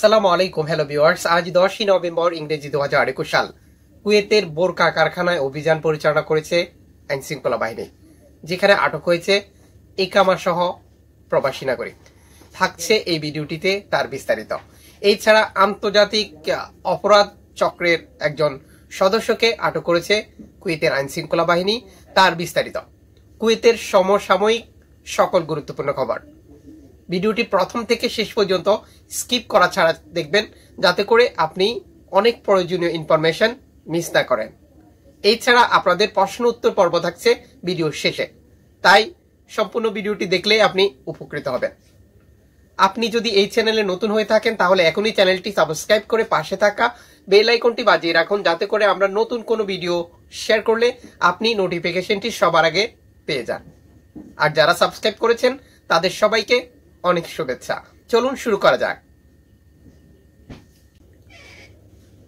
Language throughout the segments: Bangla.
সালাম আলাইকুম হ্যালো ভিওয়ার্স আজ দশই নভেম্বর ইংরেজি দু হাজার একুশ সাল কুয়েতের বোরকা কারখানায় অভিযান পরিচালনা করেছে আইন শৃঙ্খলা বাহিনী যেখানে আটক হয়েছে একামা সহ প্রবাসী নাগরিক থাকছে এই ভিডিওটিতে তার বিস্তারিত এছাড়া আন্তর্জাতিক অপরাধ চক্রের একজন সদস্যকে আটক করেছে কুয়েতের আইন শৃঙ্খলা বাহিনী তার বিস্তারিত কুয়েতের সমসাময়িক সকল গুরুত্বপূর্ণ খবর ভিডিওটি প্রথম থেকে শেষ পর্যন্ত স্কিপ করা ছাড়া দেখবেন যাতে করে আপনি অনেক প্রয়োজনীয় ইনফরমেশন মিস না করেন এছাড়া আপনাদের প্রশ্ন উত্তর পর্ব থাকছে ভিডিওর শেষে তাই সম্পূর্ণ ভিডিওটি দেখলে আপনি উপকৃত হবেন আপনি যদি এই চ্যানেলে নতুন হয়ে থাকেন তাহলে এখনই চ্যানেলটি সাবস্ক্রাইব করে পাশে থাকা বেল আইকনটি বাজিয়ে রাখুন যাতে করে আমরা নতুন কোনো ভিডিও শেয়ার করলে আপনি নোটিফিকেশনটি সবার আগে পেয়ে যান আর যারা সাবস্ক্রাইব করেছেন তাদের সবাইকে অনেক শুভেচ্ছা চলুন শুরু করা যাক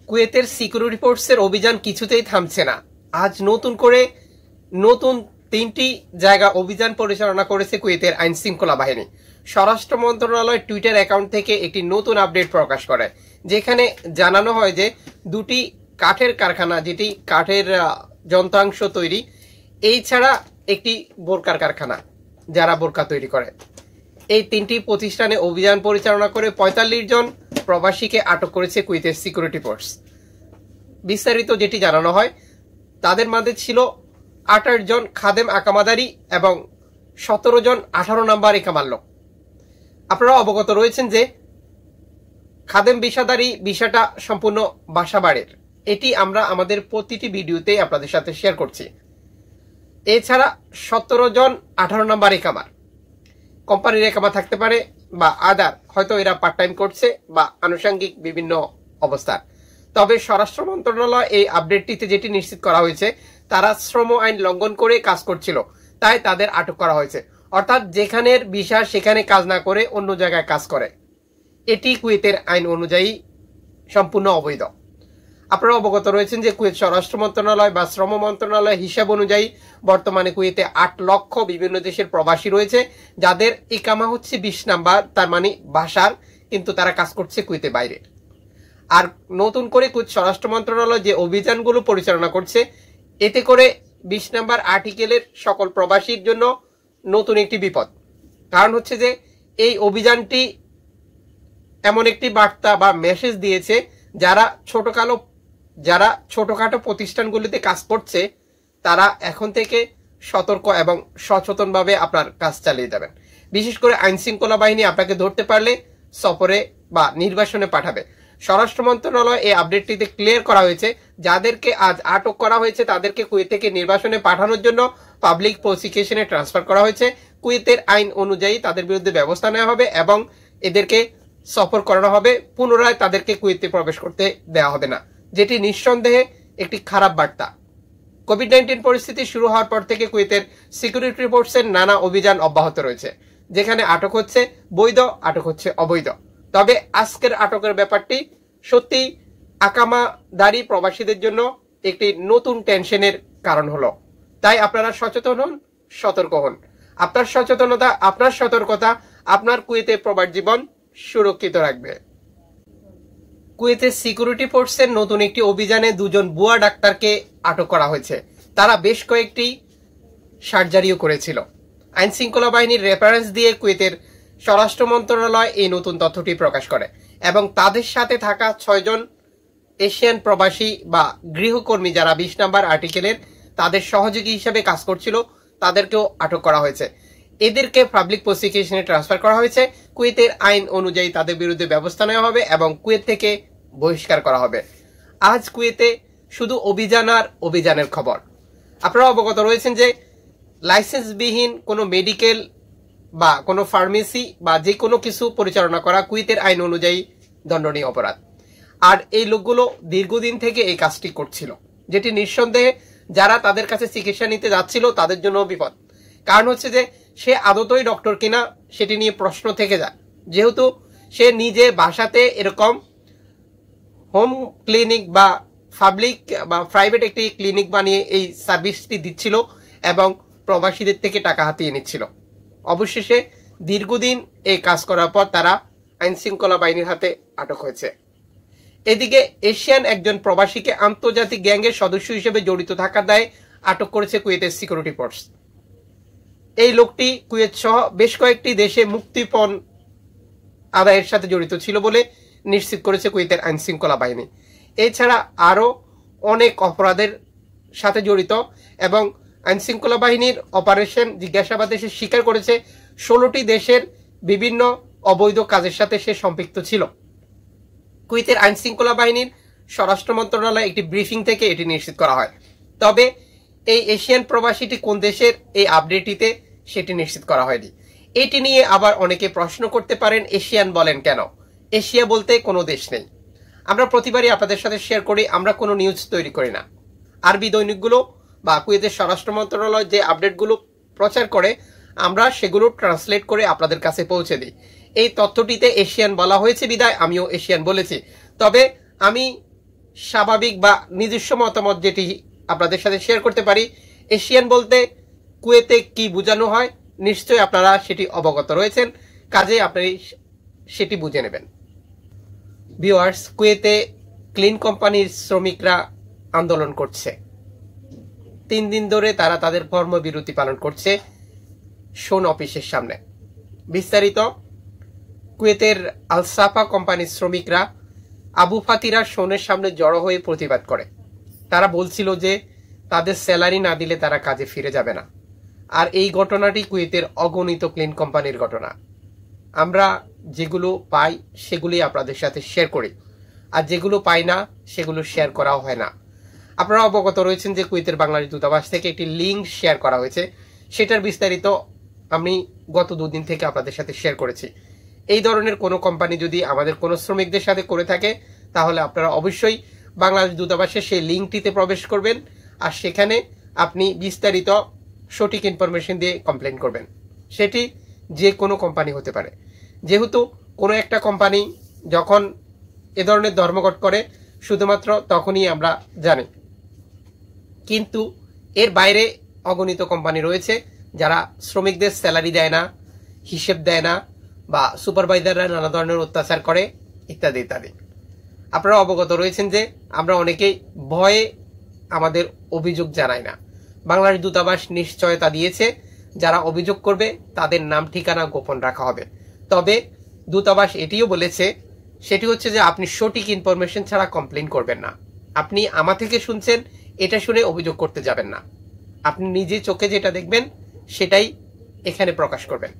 কুয়েতের সিকিউরিটি ফোর্সের অভিযান কিছুতেই থামছে না আজ নতুন করে নতুন তিনটি জায়গা অভিযান পরিচালনা করেছে কুয়েতের আইন শৃঙ্খলা বাহিনী স্বরাষ্ট্র মন্ত্রণালয় টুইটার অ্যাকাউন্ট থেকে একটি নতুন আপডেট প্রকাশ করে যেখানে জানানো হয় যে দুটি কাঠের কারখানা যেটি কাঠের যন্ত্রাংশ তৈরি এই ছাড়া একটি বোরকার কারখানা যারা বোরকা তৈরি করে এই তিনটি প্রতিষ্ঠানে অভিযান পরিচালনা করে পঁয়তাল্লিশ জন প্রবাসীকে আটক করেছে কুইতের সিকিউরিটি ফোর্স বিস্তারিত যেটি জানানো হয় তাদের মাঝে ছিল আঠাশ জন খাদেম আকামাদারি এবং সতেরো জন আঠারো নাম্বার একামাল্য আপনারা অবগত রয়েছেন যে খাদেম বিষাদারি বিষাটা সম্পূর্ণ বাসাবাড়ের এটি আমরা আমাদের প্রতিটি ভিডিওতেই আপনাদের সাথে শেয়ার করছি এছাড়া সতেরো জন আঠারো নাম্বার একামার কোম্পানির একামা থাকতে পারে বা আদার হয়তো এরা পার্ট টাইম করছে বা আনুষঙ্গিক বিভিন্ন অবস্থা তবে স্বরাষ্ট্র মন্ত্রণালয় এই আপডেটটিতে যেটি নিশ্চিত করা হয়েছে তারা শ্রম আইন লঙ্ঘন করে কাজ করছিল তাই তাদের আটক করা হয়েছে অর্থাৎ যেখানের ভিসা সেখানে কাজ না করে অন্য জায়গায় কাজ করে এটি কুয়েতের আইন অনুযায়ী সম্পূর্ণ অবৈধ আপনারা অবগত রয়েছেন যে কুয়েত স্বরাষ্ট্র মন্ত্রণালয় বা শ্রম মন্ত্রণালয় হিসাব অনুযায়ী বর্তমানে কুয়েতে আট লক্ষ বিভিন্ন দেশের প্রবাসী রয়েছে যাদের ইকামা হচ্ছে বিশ নাম্বার তার মানে ভাষার কিন্তু তারা কাজ করছে কুয়েতে বাইরে আর নতুন করে কুয়েত স্বরাষ্ট্র মন্ত্রণালয় যে অভিযানগুলো পরিচালনা করছে এতে করে বিশ নাম্বার আর্টিকেলের সকল প্রবাসীর জন্য নতুন একটি বিপদ কারণ হচ্ছে যে এই অভিযানটি এমন একটি বার্তা বা মেসেজ দিয়েছে যারা ছোটকালো যারা ছোটোখাটো প্রতিষ্ঠানগুলিতে কাজ করছে তারা এখন থেকে সতর্ক এবং সচেতনভাবে আপনার কাজ চালিয়ে যাবেন বিশেষ করে আইন শৃঙ্খলা বাহিনী আপনাকে ধরতে পারলে সফরে বা নির্বাসনে পাঠাবে স্বরাষ্ট্র মন্ত্রণালয় এই আপডেটটিতে ক্লিয়ার করা হয়েছে যাদেরকে আজ আটক করা হয়েছে তাদেরকে কুয়েত থেকে নির্বাসনে পাঠানোর জন্য পাবলিক প্রসিকিউশনে ট্রান্সফার করা হয়েছে কুয়েতের আইন অনুযায়ী তাদের বিরুদ্ধে ব্যবস্থা নেওয়া হবে এবং এদেরকে সফর করানো হবে পুনরায় তাদেরকে কুয়েতে প্রবেশ করতে দেওয়া হবে না যেটি নিঃসন্দেহে একটি খারাপ বার্তা কোভিড নাইন্টিন পরিস্থিতি শুরু হওয়ার পর থেকে কুয়েতের সিকিউরিটি ফোর্সের নানা অভিযান অব্যাহত রয়েছে যেখানে আটক হচ্ছে বৈধ আটক হচ্ছে অবৈধ তবে আজকের আটকের ব্যাপারটি সত্যি আকামাদারী প্রবাসীদের জন্য একটি নতুন টেনশনের কারণ হলো তাই আপনারা সচেতন হন সতর্ক হন আপনার সচেতনতা আপনার সতর্কতা আপনার কুয়েতে প্রবাস জীবন সুরক্ষিত রাখবে কুয়েতের সিকিউরিটি ফোর্সের নতুন একটি অভিযানে দুজন বুয়া ডাক্তারকে আটক করা হয়েছে তারা বেশ কয়েকটি সার্জারিও করেছিল আইন শৃঙ্খলা বাহিনীর রেফারেন্স দিয়ে কুয়েতের স্বরাষ্ট্র মন্ত্রণালয় এই নতুন তথ্যটি প্রকাশ করে এবং তাদের সাথে থাকা ছয়জন এশিয়ান প্রবাসী বা গৃহকর্মী যারা বিশ নাম্বার আর্টিকেলের তাদের সহযোগী হিসেবে কাজ করছিল তাদেরকেও আটক করা হয়েছে এদেরকে পাবলিক প্রসিকিউশনে ট্রান্সফার করা হয়েছে কুয়েতের আইন অনুযায়ী তাদের বিরুদ্ধে ব্যবস্থা নেওয়া হবে এবং কুয়েত থেকে বহিষ্কার করা হবে আজ কুয়েতে শুধু অভিযান আর অভিযানের খবর আপনারা অবগত রয়েছেন যে লাইসেন্সবিহীন কোনো মেডিকেল বা কোনো ফার্মেসি বা যে কোনো কিছু পরিচালনা করা কুয়েতের আইন অনুযায়ী দণ্ডনীয় অপরাধ আর এই লোকগুলো দীর্ঘদিন থেকে এই কাজটি করছিল যেটি নিঃসন্দেহে যারা তাদের কাছে চিকিৎসা নিতে যাচ্ছিল তাদের জন্য বিপদ কারণ হচ্ছে যে সে আদতই ডক্টর কিনা সেটি নিয়ে প্রশ্ন থেকে যায় যেহেতু সে নিজে বাসাতে এরকম হোম ক্লিনিক বা পাবলিক বা প্রাইভেট একটি ক্লিনিক বানিয়ে এই সার্ভিসটি দিচ্ছিল এবং প্রবাসীদের থেকে টাকা হাতিয়ে নিচ্ছিল অবশেষে দীর্ঘদিন এই কাজ করার পর তারা আইনশৃঙ্খলা বাহিনীর হাতে আটক হয়েছে এদিকে এশিয়ান একজন প্রবাসীকে আন্তর্জাতিক গ্যাংয়ের সদস্য হিসেবে জড়িত থাকা দায় আটক করেছে কুয়েতের সিকিউরিটি ফোর্স এই লোকটি কুয়েত সহ বেশ কয়েকটি দেশে মুক্তিপণ আদায়ের সাথে জড়িত ছিল বলে নিশ্চিত করেছে কুয়েতের আইনশৃঙ্খলা বাহিনী এছাড়া আরও অনেক অপরাধের সাথে জড়িত এবং আইনশৃঙ্খলা বাহিনীর অপারেশন জিজ্ঞাসাবাদে সে স্বীকার করেছে ষোলোটি দেশের বিভিন্ন অবৈধ কাজের সাথে সে সম্পৃক্ত ছিল কুয়েতের আইনশৃঙ্খলা বাহিনীর স্বরাষ্ট্র মন্ত্রণালয় একটি ব্রিফিং থেকে এটি নিশ্চিত করা হয় তবে এই এশিয়ান প্রবাসীটি কোন দেশের এই আপডেটটিতে সেটি নিশ্চিত করা হয়নি এটি নিয়ে আবার অনেকে প্রশ্ন করতে পারেন এশিয়ান বলেন কেন এশিয়া বলতে কোনো দেশ নেই আমরা প্রতিবারই আপনাদের সাথে শেয়ার করি আমরা কোনো নিউজ তৈরি করি না আরবি দৈনিকগুলো বা কুয়েতের স্বরাষ্ট্র মন্ত্রণালয় যে আপডেটগুলো প্রচার করে আমরা সেগুলো ট্রান্সলেট করে আপনাদের কাছে পৌঁছে দিই এই তথ্যটিতে এশিয়ান বলা হয়েছে বিদায় আমিও এশিয়ান বলেছি তবে আমি স্বাভাবিক বা নিজস্ব মতামত যেটি আপনাদের সাথে শেয়ার করতে পারি এশিয়ান বলতে কুয়েতে কি বোঝানো হয় নিশ্চয়ই আপনারা সেটি অবগত রয়েছেন কাজে আপনি সেটি বুঝে নেবেন ভিওয়ার্স কুয়েতে ক্লিন কোম্পানির শ্রমিকরা আন্দোলন করছে তিন দিন ধরে তারা তাদের কর্মবিরতি পালন করছে সোন অফিসের সামনে বিস্তারিত কুয়েতের আলসাফা কোম্পানির শ্রমিকরা আবু ফাতিরা সোনের সামনে জড়ো হয়ে প্রতিবাদ করে তারা বলছিল যে তাদের স্যালারি না দিলে তারা কাজে ফিরে যাবে না আর এই ঘটনাটি কুয়েতের অগণিত ক্লিন কোম্পানির ঘটনা আমরা যেগুলো পাই সেগুলি আপনাদের সাথে শেয়ার করি আর যেগুলো পাই না সেগুলো শেয়ার করাও হয় না আপনারা অবগত রয়েছেন যে কুয়েতের বাংলাদেশ দূতাবাস থেকে একটি লিঙ্ক শেয়ার করা হয়েছে সেটার বিস্তারিত আমি গত দুদিন থেকে আপনাদের সাথে শেয়ার করেছি এই ধরনের কোনো কোম্পানি যদি আমাদের কোনো শ্রমিকদের সাথে করে থাকে তাহলে আপনারা অবশ্যই বাংলাদেশ দূতাবাসে সেই লিঙ্কটিতে প্রবেশ করবেন আর সেখানে আপনি বিস্তারিত সঠিক ইনফরমেশন দিয়ে কমপ্লেন করবেন সেটি যে কোনো কোম্পানি হতে পারে যেহেতু কোনো একটা কোম্পানি যখন এ ধরনের ধর্মঘট করে শুধুমাত্র তখনই আমরা জানি কিন্তু এর বাইরে অগণিত কোম্পানি রয়েছে যারা শ্রমিকদের স্যালারি দেয় না হিসেব দেয় না বা সুপারভাইজাররা নানা ধরনের অত্যাচার করে ইত্যাদি ইত্যাদি আপনারা অবগত রয়েছেন যে আমরা অনেকেই ভয়ে আমাদের অভিযোগ জানাই না বাংলাদেশ দূতাবাস নিশ্চয়তা দিয়েছে যারা অভিযোগ করবে তাদের নাম ঠিকানা গোপন রাখা হবে তবে দূতাবাস এটিও বলেছে সেটি হচ্ছে যে আপনি সঠিক ইনফরমেশন ছাড়া কমপ্লেন করবেন না আপনি আমা থেকে শুনছেন এটা শুনে অভিযোগ করতে যাবেন না আপনি নিজে চোখে যেটা দেখবেন সেটাই এখানে প্রকাশ করবেন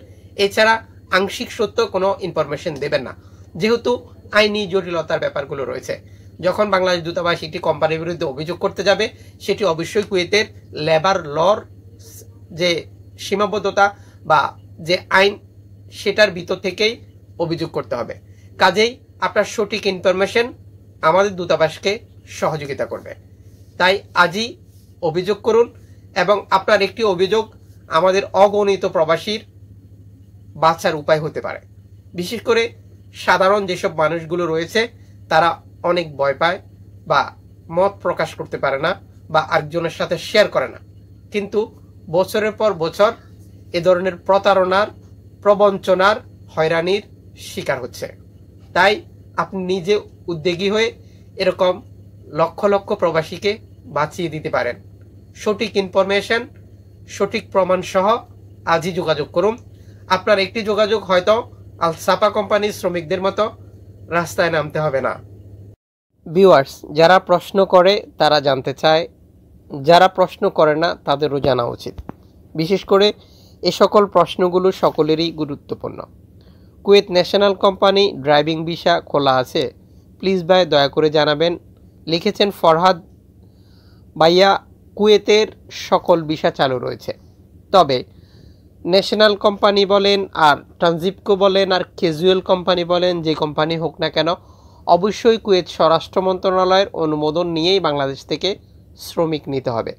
এছাড়া আংশিক সত্য কোনো ইনফরমেশন দেবেন না যেহেতু আইনি জটিলতার ব্যাপারগুলো রয়েছে যখন বাংলাদেশ দূতাবাস একটি কোম্পানির বিরুদ্ধে অভিযোগ করতে যাবে সেটি অবশ্যই কুয়েতের লেবার লর যে সীমাবদ্ধতা বা যে আইন সেটার ভিতর থেকেই অভিযোগ করতে হবে কাজেই আপনার সঠিক ইনফরমেশন আমাদের দূতাবাসকে সহযোগিতা করবে তাই আজই অভিযোগ করুন এবং আপনার একটি অভিযোগ আমাদের অগণিত প্রবাসীর বাঁচার উপায় হতে পারে বিশেষ করে সাধারণ যেসব মানুষগুলো রয়েছে তারা অনেক ভয় পায় বা মত প্রকাশ করতে পারে না বা আরেকজনের সাথে শেয়ার করে না কিন্তু বছরের পর বছর এ ধরনের প্রতারণার প্রবঞ্চনার হয়রানির শিকার হচ্ছে তাই আপনি নিজে উদ্যোগী হয়ে এরকম লক্ষ লক্ষ প্রবাসীকে বাঁচিয়ে দিতে পারেন সঠিক ইনফরমেশন সঠিক প্রমাণ সহ আজই যোগাযোগ করুন আপনার একটি যোগাযোগ হয়তো সাপা কোম্পানির শ্রমিকদের মতো রাস্তায় নামতে হবে না ভিউয়ার্স যারা প্রশ্ন করে তারা জানতে চায় যারা প্রশ্ন করে না তাদেরও জানা উচিত বিশেষ করে এ সকল প্রশ্নগুলো সকলেরই গুরুত্বপূর্ণ Kuwait national company driving visa খোলা আছে প্লিজ ভাই দয়া করে জানাবেন লিখেছেন ফরহাদ বাইয়া কুয়েতের সকল ভিসা চালু রয়েছে তবে ন্যাশনাল কোম্পানি বলেন আর ট্রানজিপকো বলেন আর কেজুয়েল কোম্পানি বলেন যে কোম্পানি হোক না কেন অবশ্যই কুয়েত স্বরাষ্ট্র মন্ত্রণালয়ের অনুমোদন নিয়েই বাংলাদেশ থেকে শ্রমিক নিতে হবে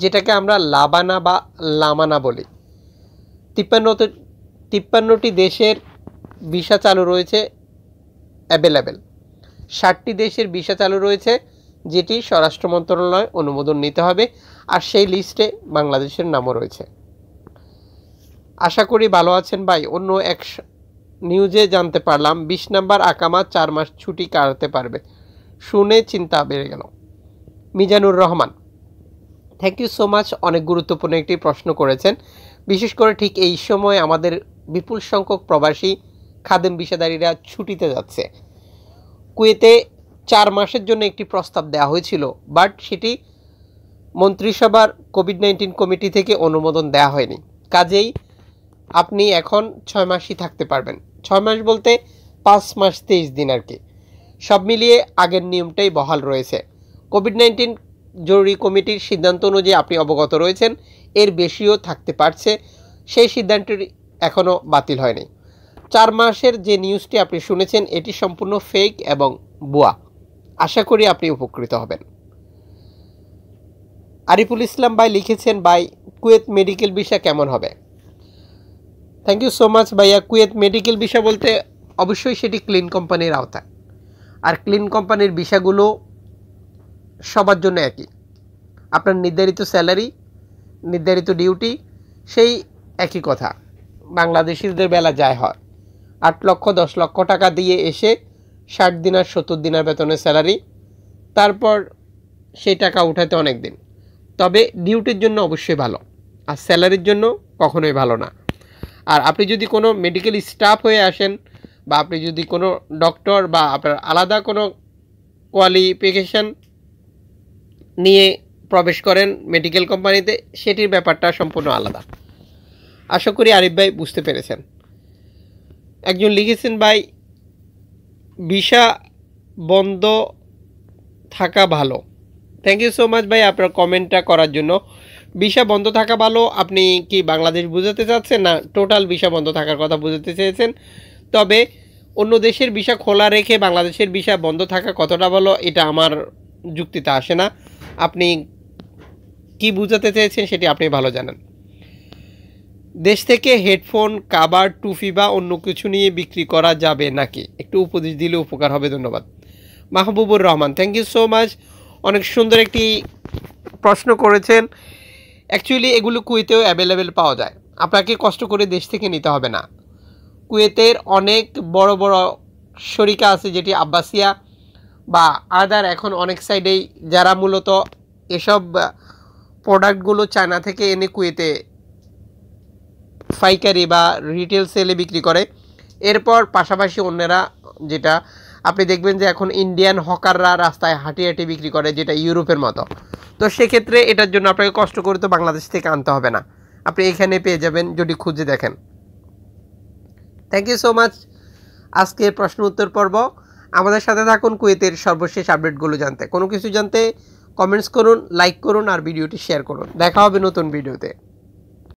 যেটাকে আমরা লাবানা বা লামানা বলি তিপ্পান্নতে তিপ্পান্নটি দেশের ভিসা চালু রয়েছে অ্যাভেলেবেল ষাটটি দেশের ভিসা চালু রয়েছে যেটি স্বরাষ্ট্র মন্ত্রণালয় অনুমোদন নিতে হবে আর সেই লিস্টে বাংলাদেশের নামও রয়েছে আশা করি ভালো আছেন ভাই অন্য এক নিউজে জানতে পারলাম বিশ নাম্বার আকামা চার মাস ছুটি কাটাতে পারবে শুনে চিন্তা বেড়ে গেল Mizanur Rahman thank you so much অনেক গুরুত্বপূর্ণ একটি প্রশ্ন করেছেন বিশেষ করে ঠিক এই সময় আমাদের বিপুল সংখ্যক প্রবাসী খাদেম বিষাদারীরা ছুটিতে যাচ্ছে কুয়েতে চার মাসের জন্য একটি প্রস্তাব দেওয়া হয়েছিল বাট সেটি মন্ত্রিসভার কোভিড নাইন্টিন কমিটি থেকে অনুমোদন দেওয়া হয়নি কাজেই আপনি এখন ছয় মাসই থাকতে পারবেন ছয় মাস বলতে পাঁচ মাস তেইশ দিন আর কি সব মিলিয়ে আগের নিয়মটাই বহাল রয়েছে কোভিড নাইন্টিন জরুরি কমিটির সিদ্ধান্ত অনুযায়ী আপনি অবগত রয়েছেন এর বেশিও থাকতে পারছে সেই সিদ্ধান্তটি এখনও বাতিল হয়নি চার মাসের যে নিউজটি আপনি শুনেছেন এটি সম্পূর্ণ ফেক এবং বুয়া আশা করি আপনি উপকৃত হবেন আরিফুল ইসলাম ভাই লিখেছেন ভাই কুয়েত মেডিকেল ভিসা কেমন হবে থ্যাংক ইউ সো মাচ ভাইয়া কুয়েত মেডিকেল ভিসা বলতে অবশ্যই সেটি ক্লিন কোম্পানির আওতায় আর ক্লিন কোম্পানির ভিসাগুলো সবার জন্য একই আপনার নির্ধারিত স্যালারি নির্ধারিত ডিউটি সেই একই কথা বাংলাদেশিদের বেলা যায় হয় আট লক্ষ দশ লক্ষ টাকা দিয়ে এসে ষাট দিন আর সত্তর দিনের বেতনের স্যালারি তারপর সেই টাকা উঠাতে অনেক দিন তবে ডিউটির জন্য অবশ্যই ভালো আর স্যালারির জন্য কখনোই ভালো না আর আপনি যদি কোনো মেডিকেল স্টাফ হয়ে আসেন বা আপনি যদি কোনো ডক্টর বা আপনার আলাদা কোনো কোয়ালিফিকেশান নিয়ে প্রবেশ করেন মেডিকেল কোম্পানিতে সেটির ব্যাপারটা সম্পূর্ণ আলাদা আশা করি আরিফ ভাই বুঝতে পেরেছেন একজন লিখেছেন ভাই ভিসা বন্ধ থাকা ভালো থ্যাংক ইউ সো মাচ ভাই আপনার কমেন্টটা করার জন্য ভিসা বন্ধ থাকা ভালো আপনি কি বাংলাদেশ বুঝাতে চাচ্ছেন না টোটাল ভিসা বন্ধ থাকার কথা বুঝাতে চেয়েছেন তবে অন্য দেশের ভিসা খোলা রেখে বাংলাদেশের বিষা বন্ধ থাকা কতটা ভালো এটা আমার যুক্তিতে আসে না আপনি কি বুঝাতে চেয়েছেন সেটি আপনি ভালো জানেন দেশ থেকে হেডফোন কাবার টুফি বা অন্য কিছু নিয়ে বিক্রি করা যাবে নাকি একটু উপদেশ দিলে উপকার হবে ধন্যবাদ Mahbubur Rahman thank you so much অনেক সুন্দর একটি প্রশ্ন করেছেন অ্যাকচুয়ালি এগুলো কুয়েতেও অ্যাভেলেবেল পাওয়া যায় আপনাকে কষ্ট করে দেশ থেকে নিতে হবে না কুয়েতের অনেক বড় বড় শরিকা আছে যেটি আব্বাসিয়া বা আদার এখন অনেক সাইডেই যারা মূলত এসব প্রোডাক্টগুলো চায়না থেকে এনে কুয়েতে পাইকারি বা রিটেল সেলে বিক্রি করে এরপর পাশাপাশি অন্যেরা যেটা আপনি দেখবেন যে এখন ইন্ডিয়ান হকাররা রাস্তায় হাঁটি হাঁটি বিক্রি করে যেটা ইউরোপের মতো তো সেক্ষেত্রে এটার জন্য আপনাকে কষ্ট করে তো বাংলাদেশ থেকে আনতে হবে না আপনি এখানে পেয়ে যাবেন যদি খুঁজে দেখেন থ্যাংক ইউ সো মাচ আজকের প্রশ্ন উত্তর পর্ব আমাদের সাথে থাকুন কুয়েতের সর্বশেষ আপডেটগুলো জানতে কোনো কিছু জানতে কমেন্টস করুন লাইক করুন আর ভিডিওটি শেয়ার করুন দেখা হবে নতুন ভিডিওতে